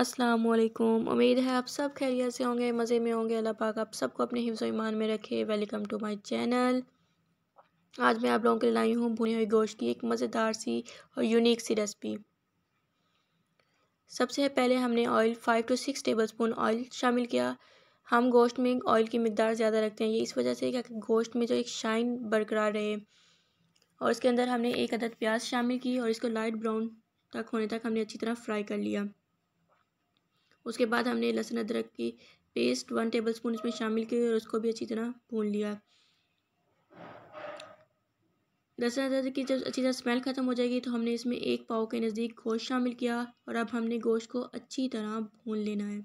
असलकुम उम्मीद है आप सब खैरियत से होंगे मज़े में होंगे अल्लाह पाक आप सबको अपने हिफ्स ईमान में रखे वेलकम टू माय चैनल आज मैं आप लोगों के लिए लाई हूँ भुनी हुई गोश्त की एक मज़ेदार सी और यूनिक सी रेसिपी सबसे पहले हमने oil five to six tablespoon oil शामिल किया हम गोश्त में ऑयल की मकदार ज़्यादा रखते हैं ये इस वजह से क्या गोश्त में जो एक शाइन बरकरार रहे और इसके अंदर हमने एक अदद प्याज शामिल की और इसको लाइट ब्राउन तक होने तक हमने अच्छी तरह फ्राई कर लिया उसके बाद हमने लहसुन अदरक की पेस्ट वन टेबल स्पून इसमें शामिल की और उसको भी अच्छी तरह भून लिया लहसुन अदरक की जब अच्छी तरह स्मेल ख़त्म हो जाएगी तो हमने इसमें एक पाव के नज़दीक गोश्त शामिल किया और अब हमने गोश्त को अच्छी तरह भून लेना है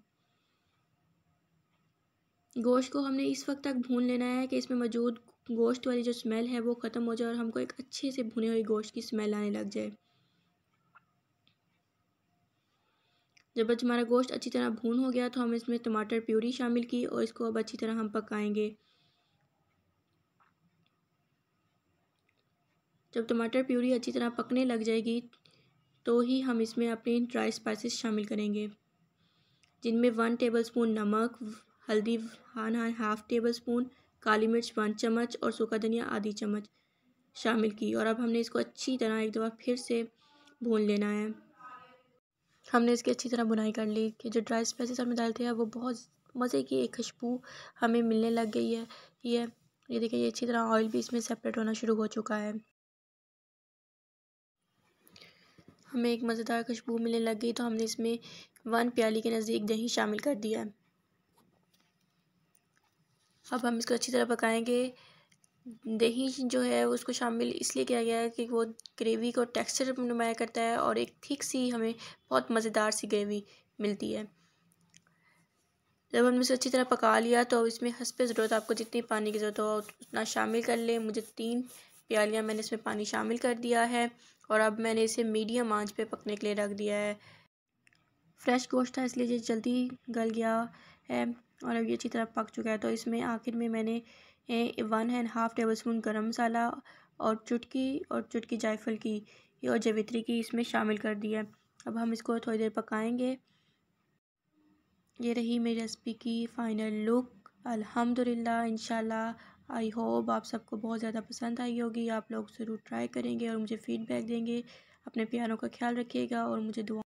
गोश्त को हमने इस वक्त तक भून लेना है कि इसमें मौजूद गोश्त वाली जो स्मेल है वो ख़त्म हो जाए और हमको एक अच्छे से भुने हुए गोश्त की स्मेल आने लग जाए जब आज हमारा गोश्त अच्छी तरह भून हो गया तो हम इसमें टमाटर प्यूरी शामिल की और इसको अब अच्छी तरह हम पकाएंगे जब टमाटर प्यूरी अच्छी तरह पकने लग जाएगी तो ही हम इसमें अपनी ड्राई स्पाइसेस शामिल करेंगे जिनमें वन टेबलस्पून नमक हल्दी वन हाफ टेबल स्पून काली मिर्च वन चम्मच और सूखा धनिया आधी चम्मच शामिल की और अब हमने इसको अच्छी तरह एक दफ़ा फिर से भून लेना है हमने इसकी अच्छी तरह बुनाई कर ली कि जो ड्राई स्पाइसिस हमें डालते हैं वो बहुत मज़े की एक खुशबू हमें मिलने लग गई है ये ये देखिए ये अच्छी तरह ऑयल भी इसमें सेपरेट होना शुरू हो चुका है हमें एक मज़ेदार खुशबू मिलने लग गई तो हमने इसमें वन प्याली के नज़दीक दही शामिल कर दिया अब हम इसको अच्छी तरह पकाएंगे दही जो है उसको शामिल इसलिए किया गया है कि वो ग्रेवी को टेक्सचर नुमाया करता है और एक थिक सी हमें बहुत मज़ेदार सी ग्रेवी मिलती है जब हमने इसे अच्छी तरह पका लिया तो इसमें हंस पे ज़रूरत आपको जितनी पानी की ज़रूरत हो उतना शामिल कर लें मुझे तीन प्यालियाँ मैंने इसमें पानी शामिल कर दिया है और अब मैंने इसे मीडियम आँच पर पकने के लिए रख दिया है फ्रेश गोश्त था इसलिए जल्दी गल गया है और अब ये अच्छी तरह पक चुका है तो इसमें आखिर में मैंने one and half tablespoon गर्म मसाला और चुटकी और चुटकी जायफल की और जवित्री की इसमें शामिल कर दिया अब हम इसको थोड़ी देर पकाएंगे ये रही मेरी रेसिपी की फ़ाइनल लुक अल्हम्दुलिल्लाह इंशाल्लाह आई होप आप सबको बहुत ज़्यादा पसंद आई होगी आप लोग ज़रूर ट्राई करेंगे और मुझे फ़ीडबैक देंगे अपने प्यारों का ख्याल रखिएगा और मुझे दुआ